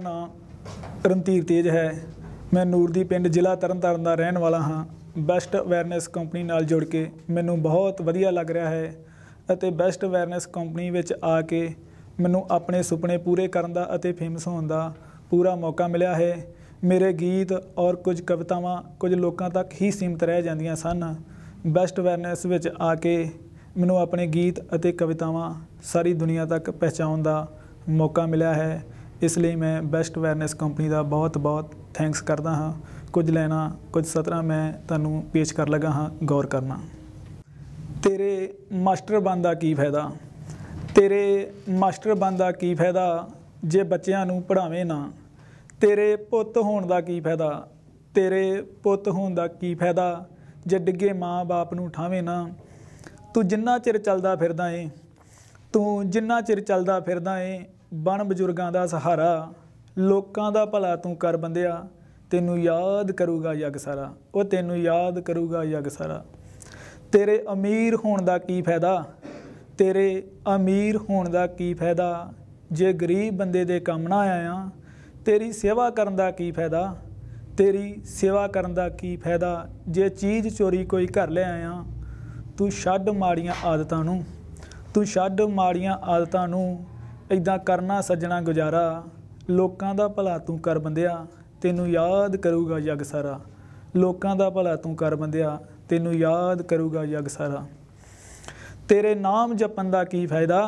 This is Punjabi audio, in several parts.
ਮੇਰਾ ਨਾਮ ਰਣਧੀਰ ਤੇਜ ਹੈ ਮੈਂ ਨੂਰਦੀ ਪਿੰਡ ਜ਼ਿਲ੍ਹਾ ਤਰਨਤਾਰਨ ਦਾ ਰਹਿਣ ਵਾਲਾ ਹਾਂ ਬੈਸਟ ਅਵੇਅਰਨੈਸ ਕੰਪਨੀ ਨਾਲ ਜੁੜ ਕੇ ਮੈਨੂੰ ਬਹੁਤ ਵਧੀਆ ਲੱਗ ਰਿਹਾ ਹੈ ਅਤੇ ਬੈਸਟ ਅਵੇਅਰਨੈਸ ਕੰਪਨੀ ਵਿੱਚ ਆ ਕੇ ਮੈਨੂੰ ਆਪਣੇ ਸੁਪਨੇ ਪੂਰੇ ਕਰਨ ਦਾ ਅਤੇ ਫੇਮਸ ਹੋਣ ਦਾ ਪੂਰਾ ਮੌਕਾ ਮਿਲਿਆ ਹੈ ਮੇਰੇ ਗੀਤ ਔਰ ਕੁਝ ਕਵਿਤਾਵਾਂ ਕੁਝ ਲੋਕਾਂ ਤੱਕ ਹੀ ਸੀਮਤ ਰਹਿ ਜਾਂਦੀਆਂ ਸਨ ਬੈਸਟ ਅਵੇਅਰਨੈਸ ਵਿੱਚ ਆ ਕੇ ਮੈਨੂੰ ਆਪਣੇ ਗੀਤ ਅਤੇ ਕਵਿਤਾਵਾਂ ਸਾਰੀ ਦੁਨੀਆ ਤੱਕ ਪਹੁੰਚਾਉਣ ਦਾ ਮੌਕਾ ਮਿਲਿਆ ਹੈ ਇਸ ਲਈ ਮੈਂ ਬੈਸਟ ਅਵੇਅਰਨੈਸ ਕੰਪਨੀ ਦਾ ਬਹੁਤ ਬਹੁਤ ਥੈਂਕਸ ਕਰਦਾ ਹਾਂ ਕੁਝ ਲੈਣਾ ਕੁਝ ਸਤਰਾਂ ਮੈਂ ਤੁਹਾਨੂੰ ਪੇਸ਼ ਕਰ ਲਗਾ ਹਾਂ ਗੌਰ ਕਰਨਾ ਤੇਰੇ ਮਾਸਟਰ ਬੰਦਾ ਕੀ ਫਾਇਦਾ ਤੇਰੇ ਮਾਸਟਰ ਬੰਦਾ ਕੀ ਫਾਇਦਾ ਜੇ ਬੱਚਿਆਂ ਨੂੰ ਪੜਾਵੇਂ ਨਾ ਤੇਰੇ ਪੁੱਤ ਹੋਣ ਦਾ ਕੀ ਫਾਇਦਾ ਤੇਰੇ ਪੁੱਤ ਹੋਣ ਦਾ ਕੀ ਫਾਇਦਾ ਜੇ ਡਿੱਗੇ ਮਾਂ-ਬਾਪ ਨੂੰ ਠਾਵੇਂ ਨਾ ਤੂੰ ਜਿੰਨਾ ਚਿਰ ਚੱਲਦਾ ਫਿਰਦਾ ਏ ਤੂੰ ਜਿੰਨਾ ਚਿਰ ਚੱਲਦਾ ਫਿਰਦਾ ਏ ਬਣ ਬਜ਼ੁਰਗਾਂ ਦਾ ਸਹਾਰਾ ਲੋਕਾਂ ਦਾ ਭਲਾ ਤੂੰ ਕਰ ਬੰਦਿਆ ਤੈਨੂੰ ਯਾਦ ਕਰੂਗਾ ਜਗ ਸਾਰਾ ਉਹ ਤੈਨੂੰ ਯਾਦ ਕਰੂਗਾ ਜਗ ਸਾਰਾ ਤੇਰੇ ਅਮੀਰ ਹੋਣ ਦਾ ਕੀ ਫਾਇਦਾ ਤੇਰੇ ਅਮੀਰ ਹੋਣ ਦਾ ਕੀ ਫਾਇਦਾ ਜੇ ਗਰੀਬ ਬੰਦੇ ਦੇ ਕੰਮ ਨਾ ਆਇਆ ਤੇਰੀ ਸੇਵਾ ਕਰਨ ਦਾ ਕੀ ਫਾਇਦਾ ਤੇਰੀ ਸੇਵਾ ਕਰਨ ਦਾ ਕੀ ਫਾਇਦਾ ਜੇ ਚੀਜ਼ ਚੋਰੀ ਕੋਈ ਕਰ ਲੈ ਆਇਆ ਤੂੰ ਛੱਡ ਮਾੜੀਆਂ ਆਦਤਾਂ ਨੂੰ ਤੂੰ ਛੱਡ ਮਾੜੀਆਂ ਆਦਤਾਂ ਨੂੰ ਇਦਾਂ ਕਰਨਾ ਸੱਜਣਾ ਗੁਜ਼ਾਰਾ ਲੋਕਾਂ ਦਾ ਭਲਾ ਤੂੰ ਕਰ ਬੰਦਿਆ ਤੈਨੂੰ ਯਾਦ ਕਰੂਗਾ ਜਗ ਸਾਰਾ ਲੋਕਾਂ ਦਾ ਭਲਾ ਤੂੰ ਕਰ ਬੰਦਿਆ ਤੈਨੂੰ ਯਾਦ ਕਰੂਗਾ ਜਗ ਸਾਰਾ ਤੇਰੇ ਨਾਮ ਜਪਣ ਦਾ ਕੀ ਫਾਇਦਾ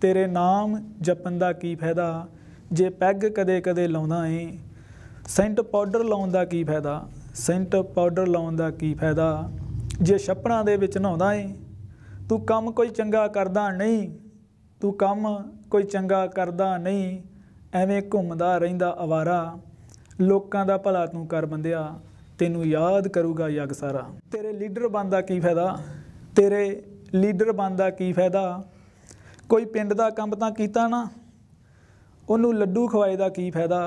ਤੇਰੇ ਨਾਮ ਜਪਣ ਦਾ ਕੀ ਫਾਇਦਾ ਜੇ ਪੈਗ ਕਦੇ-ਕਦੇ ਲਾਉਂਦਾ ਏ ਸੈਂਟ ਪਾਊਡਰ ਲਾਉਣ ਦਾ ਕੀ ਫਾਇਦਾ ਸੈਂਟ ਪਾਊਡਰ ਲਾਉਣ ਦਾ ਕੀ ਫਾਇਦਾ ਜੇ ਛੱਪੜਾਂ ਦੇ ਵਿੱਚ ਨਹਾਉਂਦਾ ਏ ਤੂੰ ਕੰਮ ਕੋਈ ਚੰਗਾ ਕਰਦਾ ਨਹੀਂ ਤੂੰ ਕੰਮ ਕੋਈ ਚੰਗਾ ਕਰਦਾ ਨਹੀਂ ਐਵੇਂ ਘੁੰਮਦਾ ਰਹਿੰਦਾ ਅਵਾਰਾ ਲੋਕਾਂ ਦਾ ਭਲਾ ਤੂੰ ਕਰ ਬੰਦਿਆ ਤੈਨੂੰ ਯਾਦ ਕਰੂਗਾ ਯਗ ਸਾਰਾ ਤੇਰੇ ਲੀਡਰ ਬੰਦਾ ਕੀ ਫਾਇਦਾ ਤੇਰੇ ਲੀਡਰ ਬੰਦਾ ਕੀ ਫਾਇਦਾ ਕੋਈ ਪਿੰਡ ਦਾ ਕੰਮ ਤਾਂ ਕੀਤਾ ਨਾ ਉਹਨੂੰ ਲੱਡੂ ਖਵਾਏ ਦਾ ਕੀ ਫਾਇਦਾ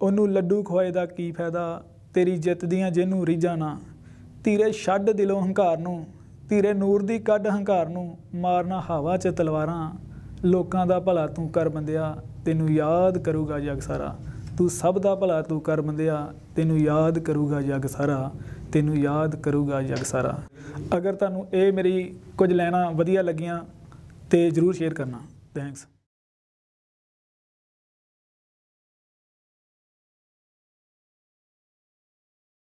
ਉਹਨੂੰ ਲੱਡੂ ਖਵਾਏ ਦਾ ਕੀ ਫਾਇਦਾ ਤੇਰੀ ਜਿੱਤ ਦੀਆਂ ਜਿਹਨੂੰ ਰੀਝਾਂ ਨਾ ਤੇਰੇ ਛੱਡ ਦਿਲੋਂ ਹੰਕਾਰ ਨੂੰ ਤੇਰੇ ਨੂਰ ਦੀ ਕੱਢ ਹੰਕਾਰ ਨੂੰ ਮਾਰਨਾ ਹਵਾ 'ਚ ਤਲਵਾਰਾਂ ਲੋਕਾਂ ਦਾ ਭਲਾ ਤੂੰ ਕਰ ਬੰਦਿਆ ਤੈਨੂੰ ਯਾਦ ਕਰੂਗਾ ਜਗ ਸਾਰਾ ਤੂੰ ਸਭ ਦਾ ਭਲਾ ਤੂੰ ਕਰ ਬੰਦਿਆ ਤੈਨੂੰ ਯਾਦ ਕਰੂਗਾ ਜਗ ਸਾਰਾ ਤੈਨੂੰ ਯਾਦ ਕਰੂਗਾ ਜਗ ਸਾਰਾ ਅਗਰ ਤੁਹਾਨੂੰ ਇਹ ਮੇਰੀ ਕੁਝ ਲੈਣਾ ਵਧੀਆ ਲੱਗੀਆਂ ਤੇ ਜਰੂਰ ਸ਼ੇਅਰ ਕਰਨਾ ਥੈਂਕਸ